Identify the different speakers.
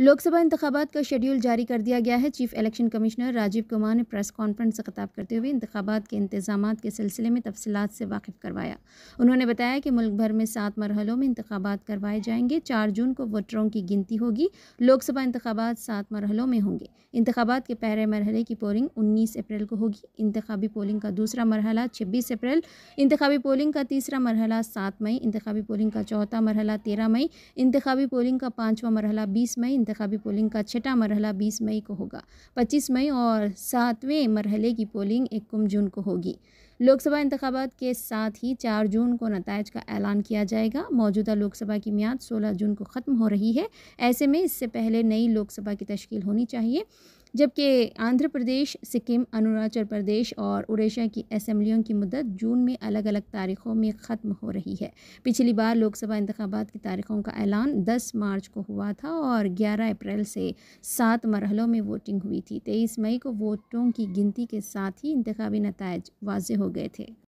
Speaker 1: लोकसभा इंतबात का शेड्यूल जारी कर दिया गया है chief election commissioner Rajiv Kumar ने प्रेस कॉन्फ्रेंस से खताब करते हुए इंतबात के इंतजाम के सिलसिले में तफसलत से वाकिफ करवाया उन्होंने बताया कि मुल्क भर में सात मरहलों में इंतबात करवाए जाएंगे चार जून को वोटरों की गिनती होगी लोकसभा इंतबात सात मरहलों में होंगे इंतबात के पहले मरहले की पोलिंग उन्नीस अप्रैल को होगी इंतबी पोलिंग का दूसरा मरहला छब्बीस अप्रैल इंतबी पोलिंग का तीसरा मरहला सात मई इंतबी पोलिंग का चौथा मरहला तेरह मई इंतबी पोलिंग का पाँचवा मरहला बीस मई इंतबी पोलिंग का छठा मरहला बीस मई को होगा पच्चीस मई और सातवें मरहले की पोलिंग इक्कीम जून को होगी लोकसभा इंतबात के साथ ही चार जून को नतज का ऐलान किया जाएगा मौजूदा लोकसभा की मियाद सोलह जून को ख़त्म हो रही है ऐसे में इससे पहले नई लोकसभा की तश्ील होनी चाहिए जबकि आंध्र प्रदेश सिक्किम अरुणाचल प्रदेश और उड़ीसा की असम्बलियों की मदद जून में अलग अलग तारीखों में ख़त्म हो रही है पिछली बार लोकसभा इंतबात की तारीखों का ऐलान दस मार्च को हुआ था और ग्यारह अप्रैल से सात मरहलों में वोटिंग हुई थी तेईस मई को वोटों की गिनती के साथ ही इंतबी नतज वाज हो गए थे